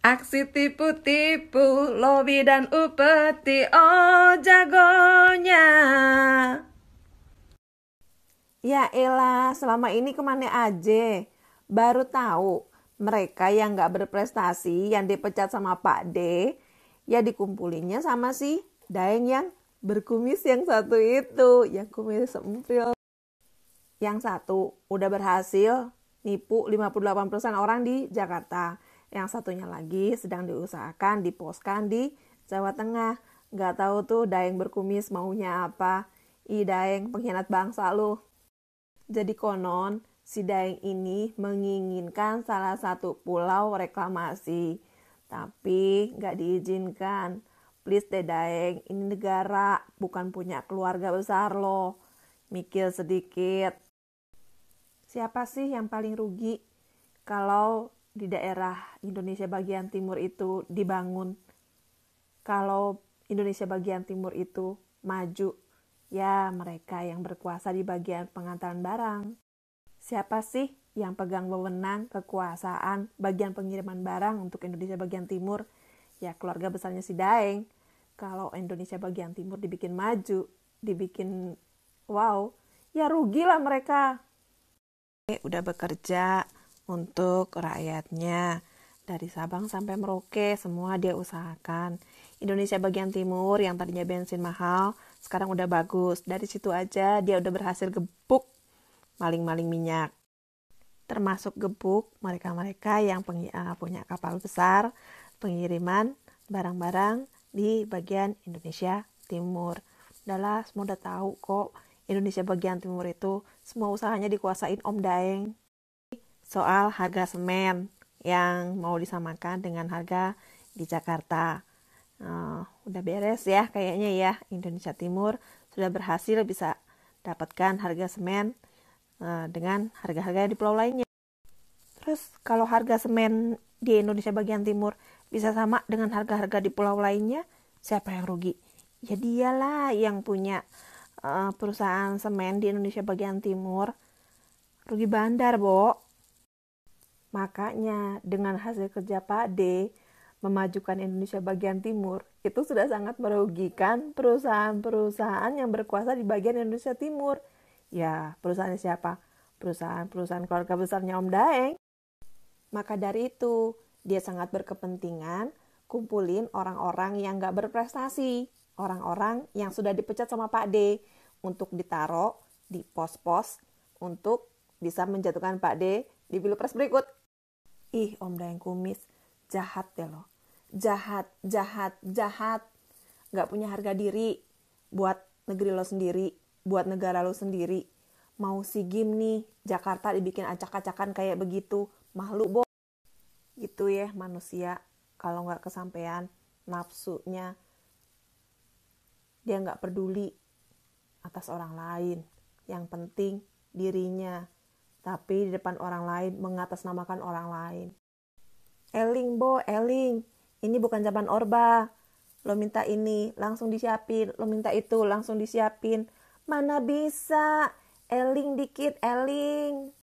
Aksi tipu-tipu, lobi dan upeti, oh jagonya. Ya Ella, selama ini kemana aja? Baru tahu, mereka yang gak berprestasi, yang dipecat sama Pak D, ya dikumpulinnya sama si Daeng yang berkumis yang satu itu, yang kumis sempil. Yang satu udah berhasil nipu 58% orang di Jakarta yang satunya lagi sedang diusahakan diposkan di Jawa Tengah. Gak tahu tuh Daeng berkumis maunya apa. I Daeng pengkhianat bangsa lu. Jadi konon si Daeng ini menginginkan salah satu pulau reklamasi. Tapi gak diizinkan. Please deh Daeng, ini negara bukan punya keluarga besar loh. Mikir sedikit, siapa sih yang paling rugi kalau di daerah Indonesia bagian timur itu dibangun. Kalau Indonesia bagian timur itu maju, ya mereka yang berkuasa di bagian pengantaran barang. Siapa sih yang pegang wewenang kekuasaan bagian pengiriman barang untuk Indonesia bagian timur? Ya keluarga besarnya si Daeng. Kalau Indonesia bagian timur dibikin maju, dibikin wow, ya rugilah mereka. Udah bekerja, untuk rakyatnya. Dari Sabang sampai Merauke, semua dia usahakan. Indonesia bagian timur yang tadinya bensin mahal, sekarang udah bagus. Dari situ aja dia udah berhasil gebuk maling-maling minyak. Termasuk gebuk mereka-mereka yang eh, punya kapal besar, pengiriman barang-barang di bagian Indonesia Timur. Udahlah, semua udah tahu kok Indonesia bagian timur itu semua usahanya dikuasain Om Daeng soal harga semen yang mau disamakan dengan harga di Jakarta. Uh, udah beres ya kayaknya ya Indonesia Timur sudah berhasil bisa dapatkan harga semen uh, dengan harga-harga di pulau lainnya. Terus kalau harga semen di Indonesia bagian timur bisa sama dengan harga-harga di pulau lainnya, siapa yang rugi? Ya dialah yang punya uh, perusahaan semen di Indonesia bagian timur. Rugi bandar, Bo. Makanya dengan hasil kerja Pak D memajukan Indonesia bagian timur itu sudah sangat merugikan perusahaan-perusahaan yang berkuasa di bagian Indonesia Timur. Ya, perusahaannya siapa? Perusahaan-perusahaan keluarga besarnya Om Daeng. Maka dari itu, dia sangat berkepentingan kumpulin orang-orang yang nggak berprestasi, orang-orang yang sudah dipecat sama Pak D untuk ditaruh di pos-pos untuk bisa menjatuhkan Pak D di Pilpres berikut. Ih, Om Dayang Kumis, jahat deh lo. Jahat, jahat, jahat. Gak punya harga diri buat negeri lo sendiri, buat negara lo sendiri. Mau si Gim nih, Jakarta dibikin acak-acakan kayak begitu. Makhluk bo. Gitu ya manusia, kalau nggak kesampean nafsunya. Dia nggak peduli atas orang lain. Yang penting dirinya tapi di depan orang lain mengatasnamakan orang lain. Eling, Bo, eling. Ini bukan zaman Orba. Lo minta ini, langsung disiapin. Lo minta itu, langsung disiapin. Mana bisa? Eling dikit, eling.